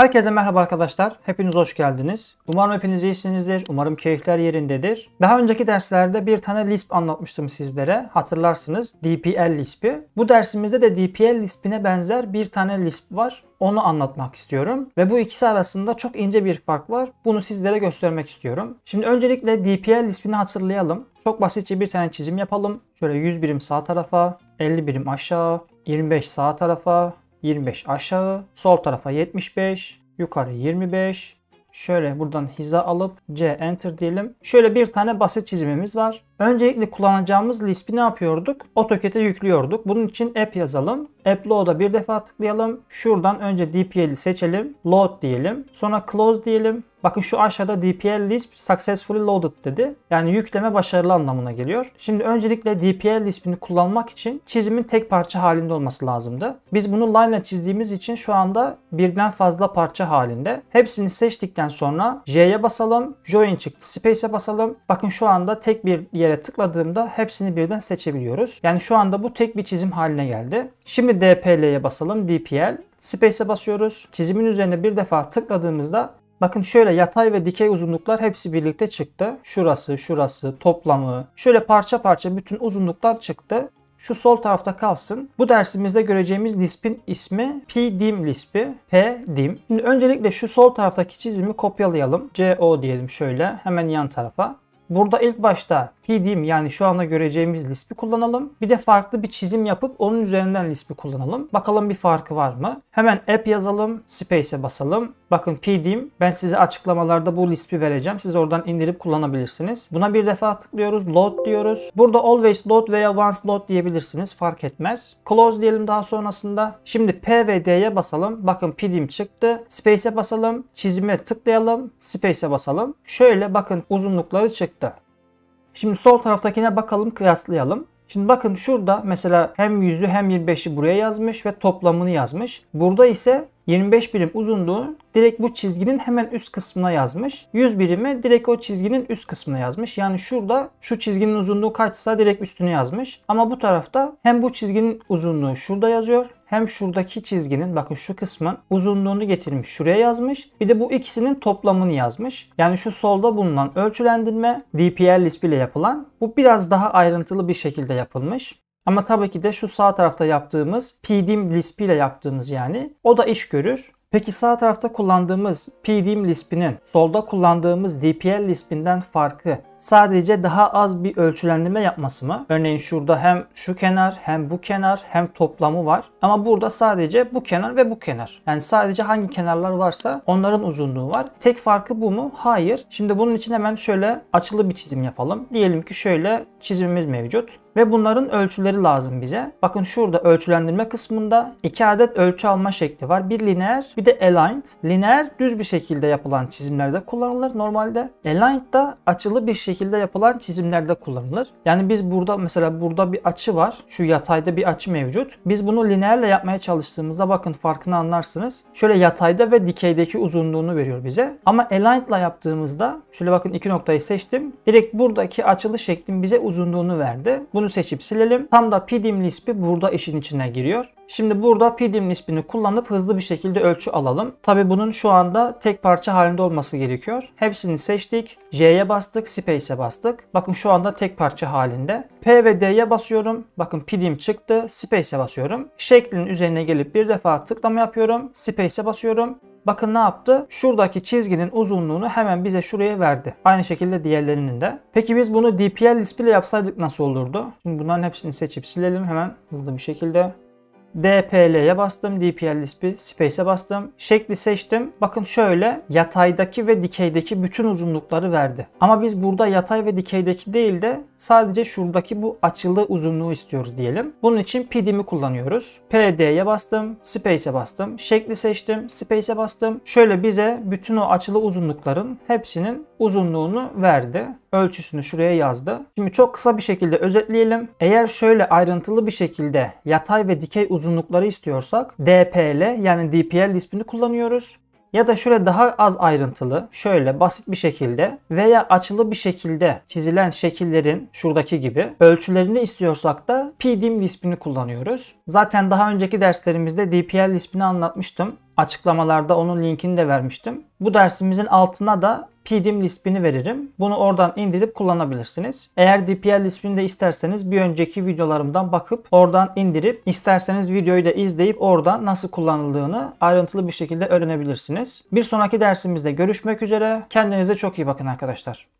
Herkese merhaba arkadaşlar. Hepiniz hoş geldiniz. Umarım hepiniz iyisinizdir. Umarım keyifler yerindedir. Daha önceki derslerde bir tane Lisp anlatmıştım sizlere. Hatırlarsınız DPL Lisp'i. Bu dersimizde de DPL Lisp'ine benzer bir tane Lisp var. Onu anlatmak istiyorum. Ve bu ikisi arasında çok ince bir fark var. Bunu sizlere göstermek istiyorum. Şimdi öncelikle DPL Lisp'ini hatırlayalım. Çok basitçe bir tane çizim yapalım. Şöyle 100 birim sağ tarafa, 50 birim aşağı, 25 sağ tarafa, 25 aşağı, sol tarafa 75, yukarı 25. Şöyle buradan hiza alıp C enter diyelim. Şöyle bir tane basit çizimimiz var. Öncelikle kullanacağımız Lisp'i ne yapıyorduk? AutoCAD'e yüklüyorduk. Bunun için app yazalım. App load'a bir defa tıklayalım. Şuradan önce DPL'i seçelim. Load diyelim. Sonra close diyelim. Bakın şu aşağıda DPL Lisp successfully loaded dedi. Yani yükleme başarılı anlamına geliyor. Şimdi öncelikle DPL Lisp'ini kullanmak için çizimin tek parça halinde olması lazımdı. Biz bunu line ile çizdiğimiz için şu anda birden fazla parça halinde. Hepsini seçtikten sonra J'ye basalım. Join çıktı. Space'e basalım. Bakın şu anda tek bir yere tıkladığımda hepsini birden seçebiliyoruz. Yani şu anda bu tek bir çizim haline geldi. Şimdi DPL'ye basalım. DPL Space'e basıyoruz. Çizimin üzerine bir defa tıkladığımızda Bakın şöyle yatay ve dikey uzunluklar hepsi birlikte çıktı. Şurası, şurası, toplamı. Şöyle parça parça bütün uzunluklar çıktı. Şu sol tarafta kalsın. Bu dersimizde göreceğimiz lispin ismi P-DIM lispi. P-DIM. Şimdi öncelikle şu sol taraftaki çizimi kopyalayalım. CO diyelim şöyle hemen yan tarafa. Burada ilk başta PDM yani şu anda göreceğimiz Lisp'i kullanalım. Bir de farklı bir çizim yapıp onun üzerinden Lisp'i kullanalım. Bakalım bir farkı var mı? Hemen app yazalım. Space'e basalım. Bakın PDM ben size açıklamalarda bu Lisp'i vereceğim. Siz oradan indirip kullanabilirsiniz. Buna bir defa tıklıyoruz. Load diyoruz. Burada always load veya once load diyebilirsiniz. Fark etmez. Close diyelim daha sonrasında. Şimdi P ve D'ye basalım. Bakın PDM çıktı. Space'e basalım. Çizime tıklayalım. Space'e basalım. Şöyle bakın uzunlukları çıktı. Şimdi sol taraftakine bakalım kıyaslayalım. Şimdi bakın şurada mesela hem 100'ü hem 25'i buraya yazmış ve toplamını yazmış. Burada ise 25 birim uzunluğu direkt bu çizginin hemen üst kısmına yazmış. 100 birimi direkt o çizginin üst kısmına yazmış. Yani şurada şu çizginin uzunluğu kaçsa direkt üstüne yazmış. Ama bu tarafta hem bu çizginin uzunluğu şurada yazıyor hem şuradaki çizginin bakın şu kısmın uzunluğunu getirmiş şuraya yazmış. Bir de bu ikisinin toplamını yazmış. Yani şu solda bulunan ölçülendirme DPR lispiyle yapılan bu biraz daha ayrıntılı bir şekilde yapılmış. Ama tabii ki de şu sağ tarafta yaptığımız pdim Lisp ile yaptığımız yani o da iş görür. Peki sağ tarafta kullandığımız pdim Lisp'inin solda kullandığımız dpl Lisp'inden farkı Sadece daha az bir ölçülendirme yapması mı? Örneğin şurada hem şu kenar hem bu kenar hem toplamı var. Ama burada sadece bu kenar ve bu kenar. Yani sadece hangi kenarlar varsa onların uzunluğu var. Tek farkı bu mu? Hayır. Şimdi bunun için hemen şöyle açılı bir çizim yapalım. Diyelim ki şöyle çizimimiz mevcut ve bunların ölçüleri lazım bize. Bakın şurada ölçülendirme kısmında iki adet ölçü alma şekli var. Bir lineer bir de aligned. Lineer düz bir şekilde yapılan çizimlerde kullanılır normalde. Aligned da açılı bir şekilde şekilde yapılan çizimlerde kullanılır. Yani biz burada mesela burada bir açı var. Şu yatayda bir açı mevcut. Biz bunu lineerle yapmaya çalıştığımızda bakın farkını anlarsınız. Şöyle yatayda ve dikeydeki uzunluğunu veriyor bize. Ama ile yaptığımızda şöyle bakın iki noktayı seçtim. Direkt buradaki açılı şeklin bize uzunluğunu verdi. Bunu seçip silelim. Tam da pidim lispi burada işin içine giriyor. Şimdi burada PDM nispini kullanıp hızlı bir şekilde ölçü alalım. Tabi bunun şu anda tek parça halinde olması gerekiyor. Hepsini seçtik. J'ye bastık. Space'e bastık. Bakın şu anda tek parça halinde. P ve D'ye basıyorum. Bakın PDM çıktı. Space'e basıyorum. Şeklin üzerine gelip bir defa tıklama yapıyorum. Space'e basıyorum. Bakın ne yaptı? Şuradaki çizginin uzunluğunu hemen bize şuraya verdi. Aynı şekilde diğerlerinin de. Peki biz bunu DPL lispiyle yapsaydık nasıl olurdu? Şimdi bunların hepsini seçip silelim hemen hızlı bir şekilde. DPL'ye bastım. DPL ispi Space'e bastım. Şekli seçtim. Bakın şöyle yataydaki ve dikeydeki bütün uzunlukları verdi. Ama biz burada yatay ve dikeydeki değil de sadece şuradaki bu açılı uzunluğu istiyoruz diyelim. Bunun için PD'mi kullanıyoruz. PD'ye bastım. Space'e bastım. Şekli seçtim. Space'e bastım. Şöyle bize bütün o açılı uzunlukların hepsinin uzunluğunu verdi ölçüsünü şuraya yazdı. Şimdi çok kısa bir şekilde özetleyelim. Eğer şöyle ayrıntılı bir şekilde yatay ve dikey uzunlukları istiyorsak DPL yani DPL ismini kullanıyoruz. Ya da şöyle daha az ayrıntılı, şöyle basit bir şekilde veya açılı bir şekilde çizilen şekillerin şuradaki gibi ölçülerini istiyorsak da PDIM Lispini kullanıyoruz. Zaten daha önceki derslerimizde DPL Lispini anlatmıştım açıklamalarda onun linkini de vermiştim. Bu dersimizin altına da pdim lispini veririm. Bunu oradan indirip kullanabilirsiniz. Eğer dpl lispini de isterseniz bir önceki videolarımdan bakıp oradan indirip isterseniz videoyu da izleyip oradan nasıl kullanıldığını ayrıntılı bir şekilde öğrenebilirsiniz. Bir sonraki dersimizde görüşmek üzere. Kendinize çok iyi bakın arkadaşlar.